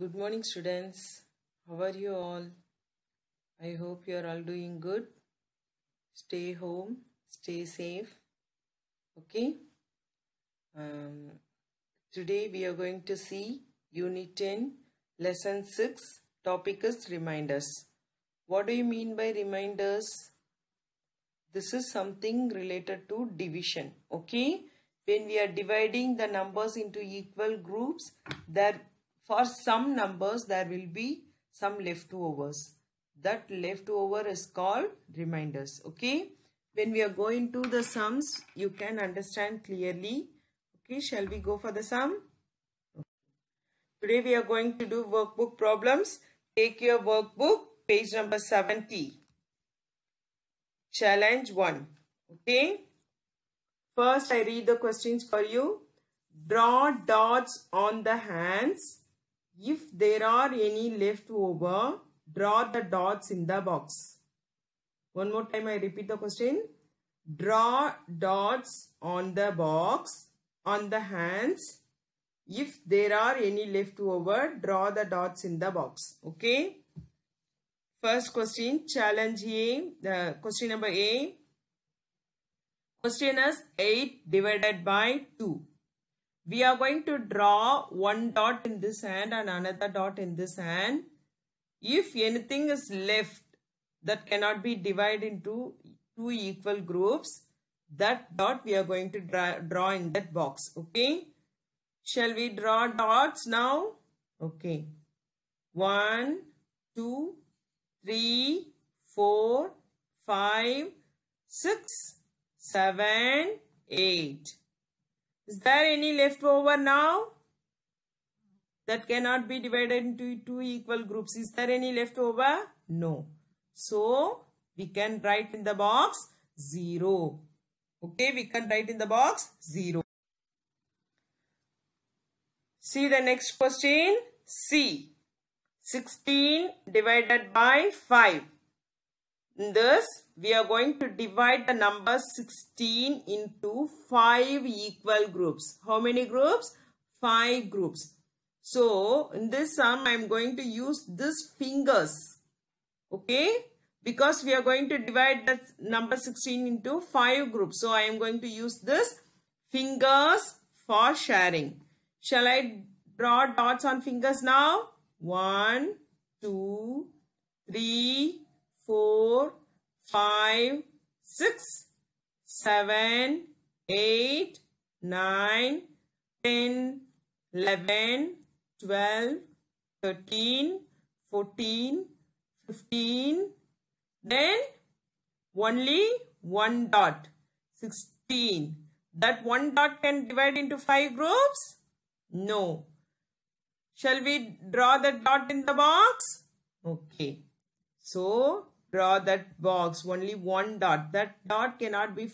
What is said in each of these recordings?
Good morning, students. How are you all? I hope you are all doing good. Stay home, stay safe. Okay. Um, today we are going to see Unit 10, Lesson 6. Topic is reminders. What do you mean by reminders? This is something related to division. Okay. When we are dividing the numbers into equal groups, there for some numbers, there will be some leftovers. That leftover is called reminders. Okay. When we are going to the sums, you can understand clearly. Okay. Shall we go for the sum? Today we are going to do workbook problems. Take your workbook, page number 70. Challenge 1. Okay. First, I read the questions for you. Draw dots on the hands if there are any left over, draw the dots in the box. One more time I repeat the question. Draw dots on the box on the hands. If there are any left over, draw the dots in the box. Okay. First question, challenge A, The question number A. Question is 8 divided by 2. We are going to draw one dot in this hand and another dot in this hand. If anything is left that cannot be divided into two equal groups, that dot we are going to draw, draw in that box. Okay. Shall we draw dots now? Okay. One, two, three, four, five, six, seven, eight. Is there any left over now? That cannot be divided into two equal groups. Is there any left over? No. So, we can write in the box 0. Okay, we can write in the box 0. See the next question. C. 16 divided by 5. Thus. this we are going to divide the number 16 into 5 equal groups. How many groups? 5 groups. So, in this sum, I am going to use this fingers. Okay? Because we are going to divide the number 16 into 5 groups. So, I am going to use this fingers for sharing. Shall I draw dots on fingers now? One, two, three, four five, six, seven, eight, nine, ten, eleven, twelve, thirteen, fourteen, fifteen. Then only one dot, sixteen. That one dot can divide into five groups? No. Shall we draw the dot in the box? Okay. So, draw that box only one dot that dot cannot be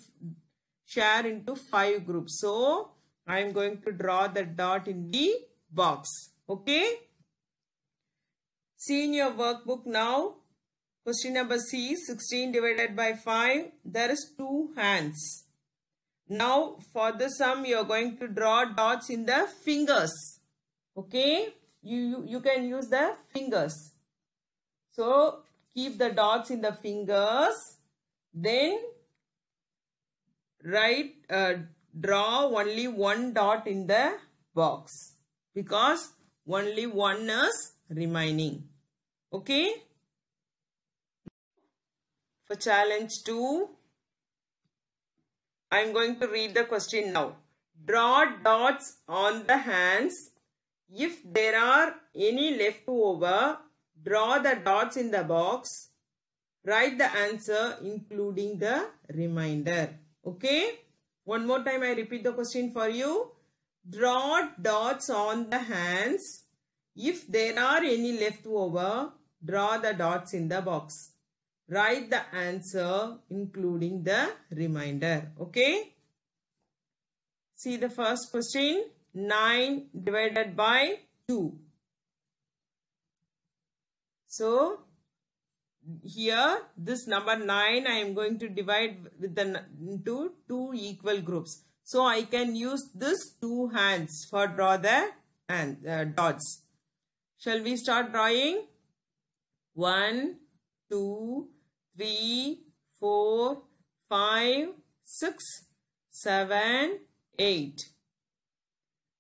shared into five groups so i am going to draw the dot in the box okay see in your workbook now question number c 16 divided by 5 there is two hands now for the sum you are going to draw dots in the fingers okay you you, you can use the fingers so keep the dots in the fingers then write uh, draw only one dot in the box because only one is remaining okay for challenge 2 i'm going to read the question now draw dots on the hands if there are any leftover Draw the dots in the box. Write the answer including the reminder. Okay. One more time I repeat the question for you. Draw dots on the hands. If there are any left over, draw the dots in the box. Write the answer including the reminder. Okay. See the first question. 9 divided by 2. So here this number 9 I am going to divide with the into two equal groups. So I can use this two hands for draw the and uh, dots. Shall we start drawing? One, two, three, four, five, six, seven, eight.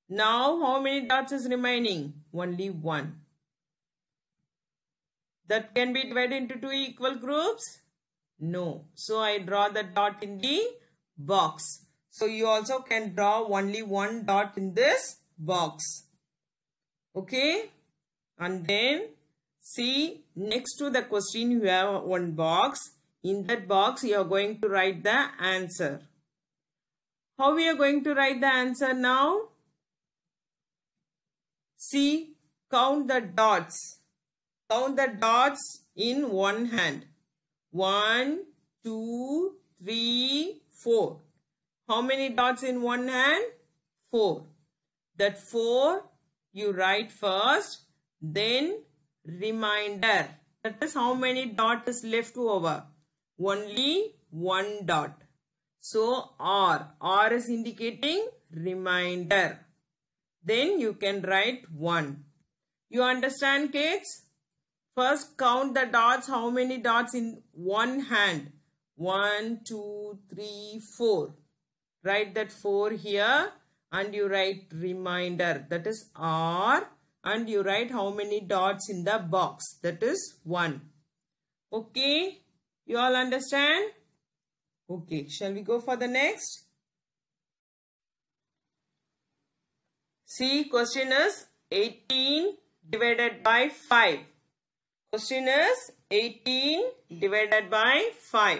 Now how many dots is remaining? Only 1 that can be divided into two equal groups? No. So I draw the dot in the box. So you also can draw only one dot in this box. Okay. And then see next to the question you have one box. In that box you are going to write the answer. How we are going to write the answer now? See, count the dots Count the dots in one hand. One, two, three, four. How many dots in one hand? Four. That four you write first, then reminder. That is how many dots is left over. Only one dot. So R. R is indicating reminder. Then you can write 1. You understand kids? First count the dots. How many dots in one hand? One, two, three, four. Write that 4 here and you write reminder. That is R and you write how many dots in the box. That is 1. Okay. You all understand? Okay. Shall we go for the next? See question is 18 divided by 5. Question is 18 divided by 5.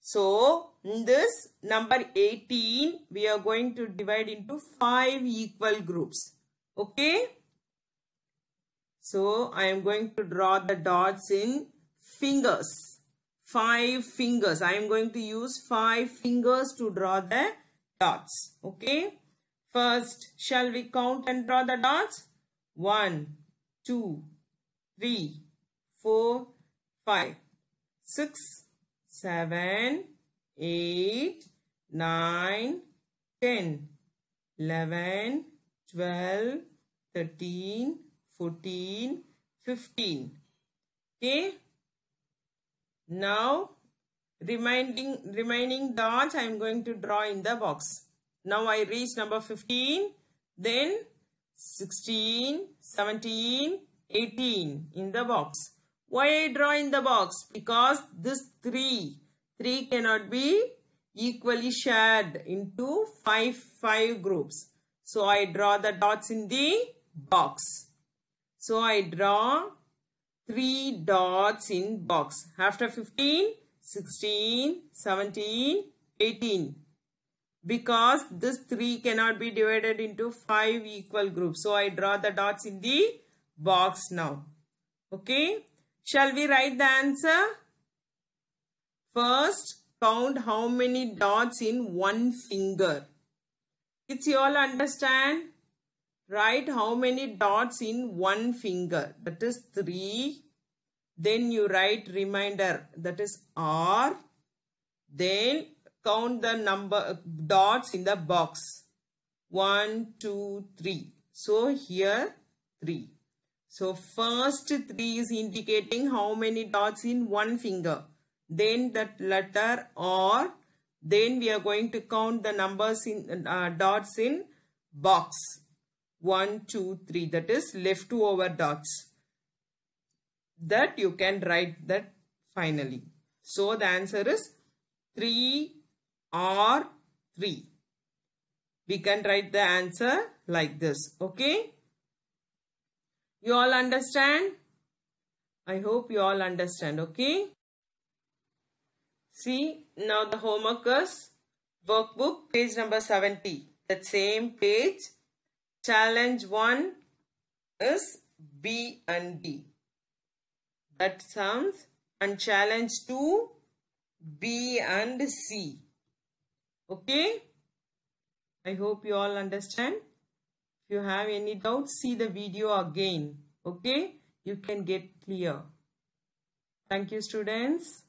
So, this number 18, we are going to divide into 5 equal groups. Okay? So, I am going to draw the dots in fingers. 5 fingers. I am going to use 5 fingers to draw the dots. Okay? First, shall we count and draw the dots? One, two, three, four, five, six, seven, eight, nine, ten, eleven, twelve, thirteen, fourteen, fifteen. Okay. Now remaining remaining dots I am going to draw in the box. Now I reach number 15, then 16, 17, 18 in the box. Why I draw in the box? Because this 3, 3 cannot be equally shared into 5, 5 groups. So I draw the dots in the box. So I draw 3 dots in box. After 15, 16, 17, 18. Because this 3 cannot be divided into 5 equal groups. So I draw the dots in the box now. Okay. Shall we write the answer? First, count how many dots in one finger. Kids, you all understand? Write how many dots in one finger. That is 3. Then you write reminder. That is R. Then count the number dots in the box. One, two, three. So here 3. So first three is indicating how many dots in one finger. Then that letter or then we are going to count the numbers in uh, dots in box. One, two, three. That is leftover dots. That you can write that finally. So the answer is 3 or 3. We can write the answer like this. Okay. You all understand? I hope you all understand, okay? See, now the homework is workbook, page number 70. That same page, challenge 1 is B and D. That sounds and challenge 2, B and C. Okay? I hope you all understand. If you have any doubts, see the video again. Okay? You can get clear. Thank you students.